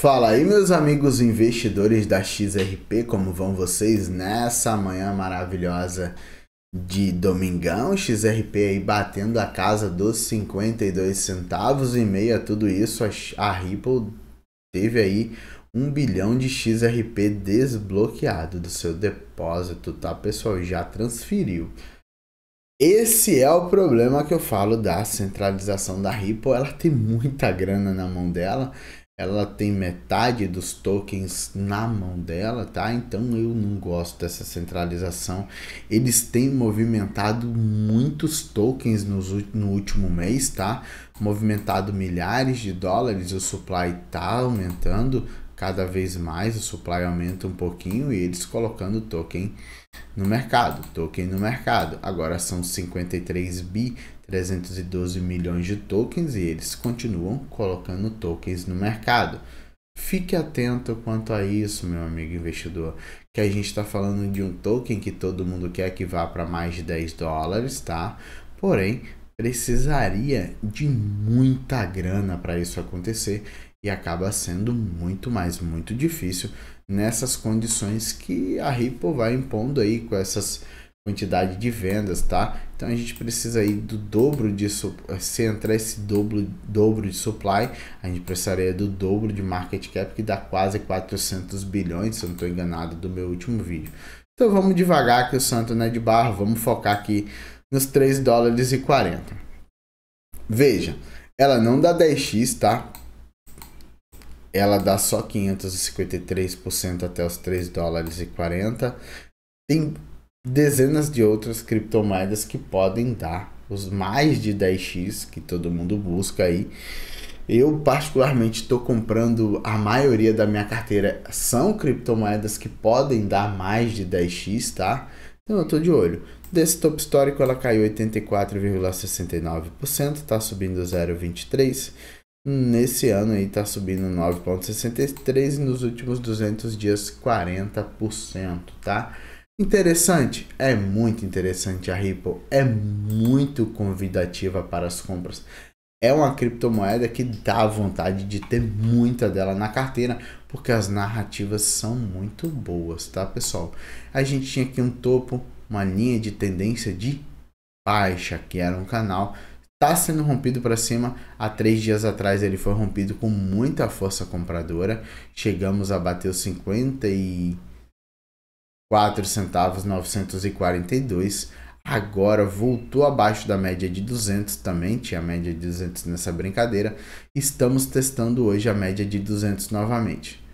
Fala aí, meus amigos investidores da XRP, como vão vocês nessa manhã maravilhosa de domingão? XRP aí batendo a casa dos 52 centavos e meio a tudo isso, a Ripple teve aí um bilhão de XRP desbloqueado do seu depósito, tá pessoal? Já transferiu. Esse é o problema que eu falo da centralização da Ripple, ela tem muita grana na mão dela ela tem metade dos tokens na mão dela, tá? Então eu não gosto dessa centralização. Eles têm movimentado muitos tokens nos, no último mês, tá? Movimentado milhares de dólares, o supply tá aumentando, cada vez mais o supply aumenta um pouquinho e eles colocando token no mercado, token no mercado. Agora são 53 bi 312 milhões de tokens e eles continuam colocando tokens no mercado. Fique atento quanto a isso, meu amigo investidor, que a gente está falando de um token que todo mundo quer que vá para mais de 10 dólares, tá? Porém, precisaria de muita grana para isso acontecer e acaba sendo muito mais muito difícil nessas condições que a Ripple vai impondo aí com essas quantidade de vendas, tá? Então a gente precisa aí do dobro de se entrar esse dobro, dobro de supply, a gente precisaria do dobro de market cap que dá quase 400 bilhões, se eu não estou enganado do meu último vídeo. Então vamos devagar que o santo não é de barro, vamos focar aqui nos 3 dólares e 40. Veja, ela não dá 10x, tá? ela dá só 553% até os 3 dólares e 40. Tem dezenas de outras criptomoedas que podem dar os mais de 10x que todo mundo busca aí. Eu particularmente estou comprando a maioria da minha carteira são criptomoedas que podem dar mais de 10x, tá? Então eu estou de olho. Desse topo histórico ela caiu 84,69%, tá subindo 0,23. Nesse ano aí está subindo 9,63 e nos últimos 200 dias 40%, tá? Interessante? É muito interessante a Ripple, é muito convidativa para as compras. É uma criptomoeda que dá vontade de ter muita dela na carteira, porque as narrativas são muito boas, tá pessoal? A gente tinha aqui um topo, uma linha de tendência de baixa, que era um canal está sendo rompido para cima. Há três dias atrás ele foi rompido com muita força compradora. Chegamos a bater os 54 centavos 942. Agora voltou abaixo da média de 200 também, tinha a média de 200 nessa brincadeira. Estamos testando hoje a média de 200 novamente.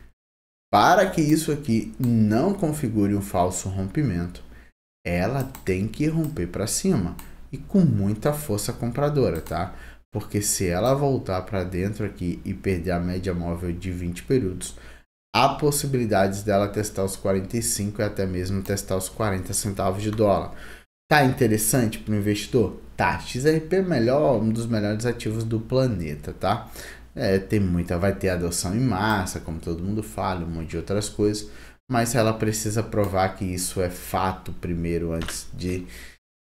Para que isso aqui não configure um falso rompimento, ela tem que romper para cima e com muita força compradora, tá? Porque se ela voltar para dentro aqui e perder a média móvel de 20 períodos, há possibilidades dela testar os 45 e até mesmo testar os 40 centavos de dólar. Tá interessante para o investidor? Tá, XRP é melhor, um dos melhores ativos do planeta, tá? É, tem muita, vai ter adoção em massa, como todo mundo fala, um monte de outras coisas, mas ela precisa provar que isso é fato primeiro antes de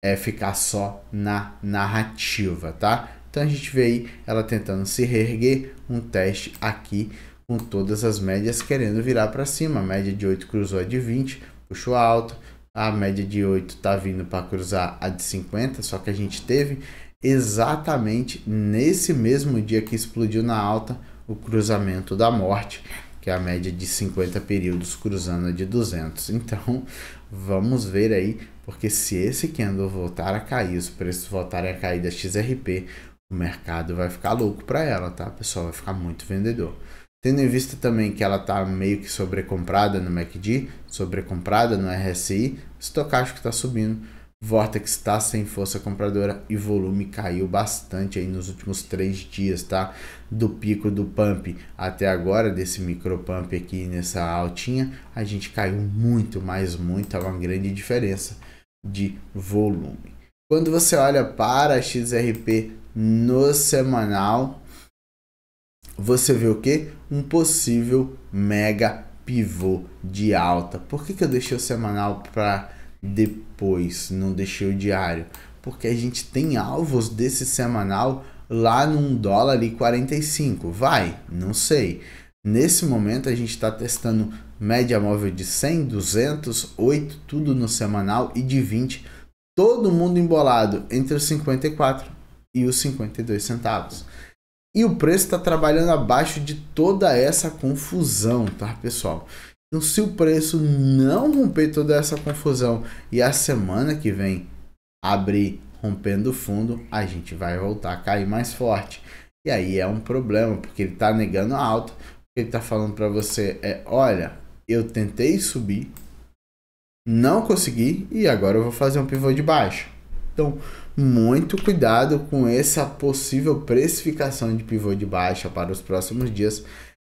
é, ficar só na narrativa, tá? Então a gente vê aí ela tentando se reerguer, um teste aqui com todas as médias querendo virar para cima. A média de 8 cruzou a de 20, puxou alto. A média de 8 tá vindo para cruzar a de 50, só que a gente teve exatamente nesse mesmo dia que explodiu na alta o cruzamento da morte que é a média de 50 períodos cruzando a de 200. Então, vamos ver aí, porque se esse candle voltar a cair, os preços voltarem a cair da XRP, o mercado vai ficar louco para ela, tá, pessoal? Vai ficar muito vendedor. Tendo em vista também que ela está meio que sobrecomprada no MACD, sobrecomprada no RSI, estocástico está subindo Vortex está sem força compradora e volume caiu bastante aí nos últimos três dias, tá? Do pico do pump até agora, desse micro pump aqui nessa altinha, a gente caiu muito, mais muito, é uma grande diferença de volume. Quando você olha para a XRP no semanal, você vê o que? Um possível mega pivô de alta. Por que, que eu deixei o semanal para depois, não deixei o diário, porque a gente tem alvos desse semanal lá num dólar e 45. Vai, não sei. Nesse momento a gente está testando média móvel de 100, 200, 8, tudo no semanal e de 20, todo mundo embolado entre os 54 e os 52 centavos. E o preço está trabalhando abaixo de toda essa confusão, tá pessoal? Então, se o preço não romper toda essa confusão e a semana que vem abrir rompendo o fundo, a gente vai voltar a cair mais forte. E aí é um problema, porque ele está negando alto, alta. Ele está falando para você é, olha, eu tentei subir, não consegui e agora eu vou fazer um pivô de baixo. Então, muito cuidado com essa possível precificação de pivô de baixa para os próximos dias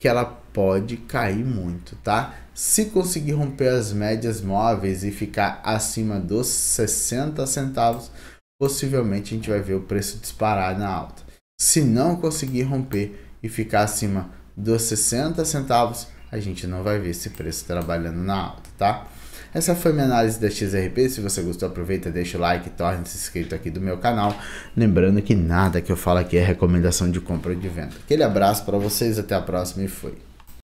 que ela pode cair muito, tá? Se conseguir romper as médias móveis e ficar acima dos 60 centavos, possivelmente a gente vai ver o preço disparar na alta. Se não conseguir romper e ficar acima dos 60 centavos, a gente não vai ver esse preço trabalhando na alta, tá? Essa foi minha análise da XRP. Se você gostou, aproveita, deixa o like, torne-se inscrito aqui do meu canal. Lembrando que nada que eu falo aqui é recomendação de compra ou de venda. Aquele abraço para vocês, até a próxima e fui.